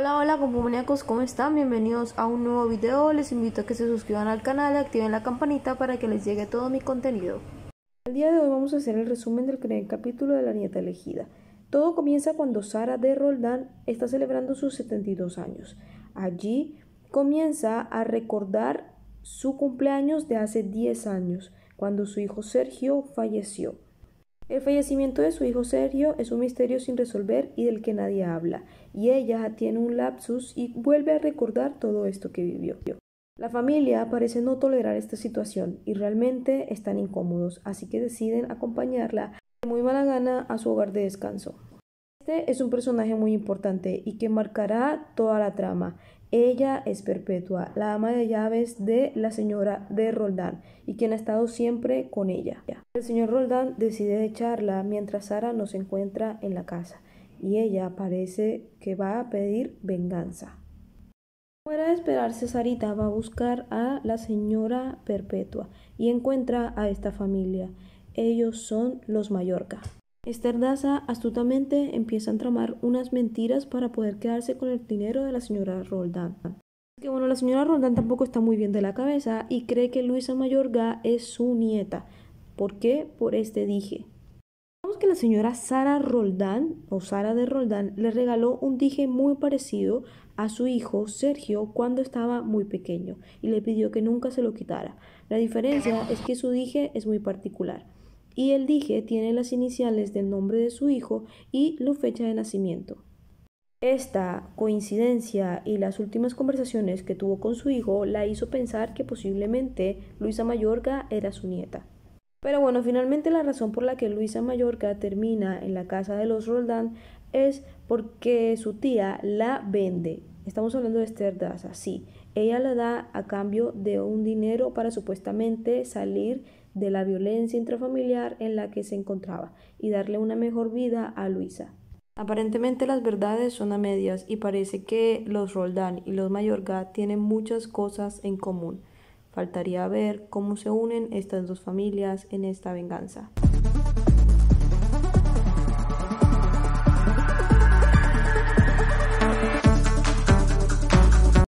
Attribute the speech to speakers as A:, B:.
A: Hola, hola compumaniacos, ¿cómo están? Bienvenidos a un nuevo video. Les invito a que se suscriban al canal y activen la campanita para que les llegue todo mi contenido. El día de hoy vamos a hacer el resumen del primer capítulo de La Nieta Elegida. Todo comienza cuando Sara de Roldán está celebrando sus 72 años. Allí comienza a recordar su cumpleaños de hace 10 años, cuando su hijo Sergio falleció. El fallecimiento de su hijo Sergio es un misterio sin resolver y del que nadie habla, y ella tiene un lapsus y vuelve a recordar todo esto que vivió. La familia parece no tolerar esta situación y realmente están incómodos, así que deciden acompañarla de muy mala gana a su hogar de descanso. Este es un personaje muy importante y que marcará toda la trama. Ella es Perpetua, la ama de llaves de la señora de Roldán y quien ha estado siempre con ella. El señor Roldán decide echarla mientras Sara no se encuentra en la casa y ella parece que va a pedir venganza. fuera de esperarse, Sarita va a buscar a la señora Perpetua y encuentra a esta familia. Ellos son los Mallorca. Esther Daza astutamente empieza a tramar unas mentiras para poder quedarse con el dinero de la señora Roldán. Que bueno, la señora Roldán tampoco está muy bien de la cabeza y cree que Luisa Mayorga es su nieta, ¿Por qué? Por este dije. Sabemos que la señora Sara Roldán o Sara de Roldán le regaló un dije muy parecido a su hijo Sergio cuando estaba muy pequeño y le pidió que nunca se lo quitara. La diferencia es que su dije es muy particular y el dije tiene las iniciales del nombre de su hijo y la fecha de nacimiento. Esta coincidencia y las últimas conversaciones que tuvo con su hijo la hizo pensar que posiblemente Luisa Mayorga era su nieta. Pero bueno, finalmente la razón por la que Luisa Mallorca termina en la casa de los Roldán es porque su tía la vende. Estamos hablando de Esther Daza, sí. Ella la da a cambio de un dinero para supuestamente salir de la violencia intrafamiliar en la que se encontraba y darle una mejor vida a Luisa. Aparentemente las verdades son a medias y parece que los Roldán y los Mallorca tienen muchas cosas en común. Faltaría ver cómo se unen estas dos familias en esta venganza.